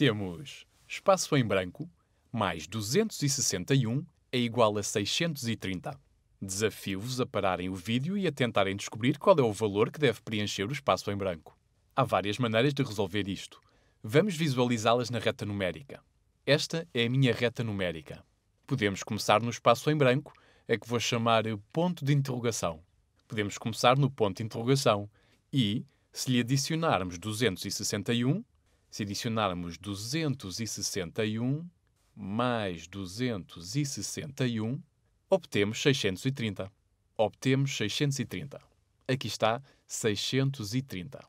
Temos espaço em branco mais 261 é igual a 630. Desafio-vos a pararem o vídeo e a tentarem descobrir qual é o valor que deve preencher o espaço em branco. Há várias maneiras de resolver isto. Vamos visualizá-las na reta numérica. Esta é a minha reta numérica. Podemos começar no espaço em branco, a que vou chamar ponto de interrogação. Podemos começar no ponto de interrogação e, se lhe adicionarmos 261, se adicionarmos 261 mais 261, obtemos 630. Obtemos 630. Aqui está 630.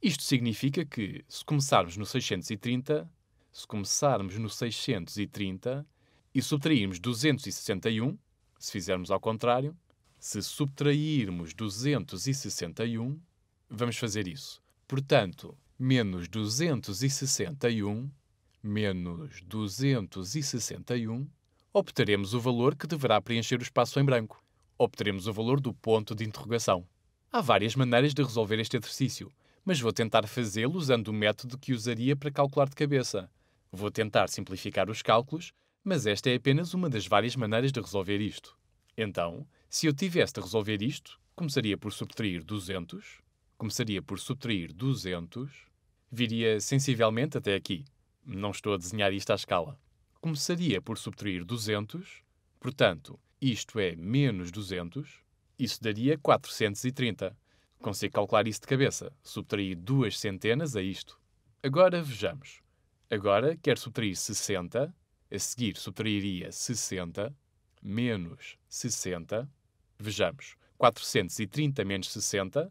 Isto significa que, se começarmos no 630, se começarmos no 630 e subtrairmos 261, se fizermos ao contrário, se subtrairmos 261, vamos fazer isso. Portanto, menos 261 menos 261, obteremos o valor que deverá preencher o espaço em branco. Obteremos o valor do ponto de interrogação. Há várias maneiras de resolver este exercício, mas vou tentar fazê-lo usando o método que usaria para calcular de cabeça. Vou tentar simplificar os cálculos, mas esta é apenas uma das várias maneiras de resolver isto. Então, se eu tivesse de resolver isto, começaria por subtrair 200, começaria por subtrair 200, viria sensivelmente até aqui. Não estou a desenhar isto à escala. Começaria por subtrair 200, portanto, isto é menos 200, isso daria 430. Consigo calcular isso de cabeça. Subtrair duas centenas a isto. Agora vejamos. Agora quero subtrair 60, a seguir subtrairia 60, menos 60. Vejamos. 430 menos 60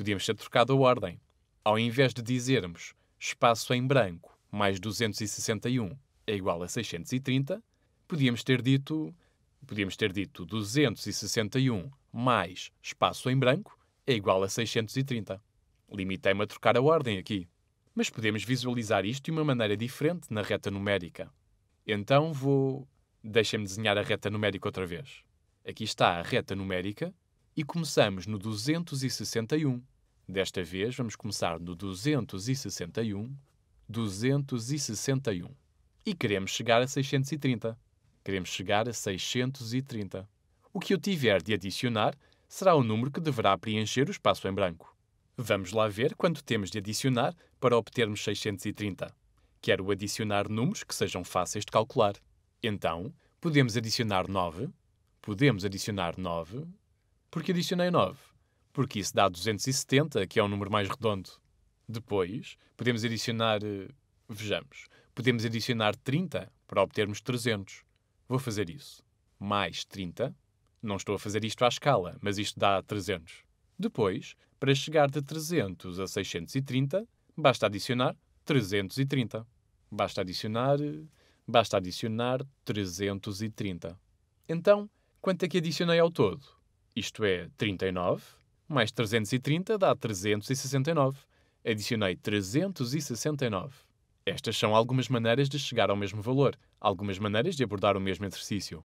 Podíamos ter trocado a ordem. Ao invés de dizermos espaço em branco mais 261 é igual a 630, podíamos ter dito podíamos ter dito 261 mais espaço em branco é igual a 630. Limitei-me a trocar a ordem aqui. Mas podemos visualizar isto de uma maneira diferente na reta numérica. Então vou. deixem me desenhar a reta numérica outra vez. Aqui está a reta numérica e começamos no 261. Desta vez vamos começar no 261, 261. E queremos chegar a 630. Queremos chegar a 630. O que eu tiver de adicionar será o número que deverá preencher o espaço em branco. Vamos lá ver quanto temos de adicionar para obtermos 630. Quero adicionar números que sejam fáceis de calcular. Então, podemos adicionar 9. Podemos adicionar 9. Porque adicionei 9 porque isso dá 270, que é o um número mais redondo. Depois, podemos adicionar, eh, vejamos, podemos adicionar 30 para obtermos 300. Vou fazer isso. Mais 30. Não estou a fazer isto à escala, mas isto dá 300. Depois, para chegar de 300 a 630, basta adicionar 330. Basta adicionar, eh, basta adicionar 330. Então, quanto é que adicionei ao todo? Isto é 39 mais 330 dá 369. Adicionei 369. Estas são algumas maneiras de chegar ao mesmo valor, algumas maneiras de abordar o mesmo exercício.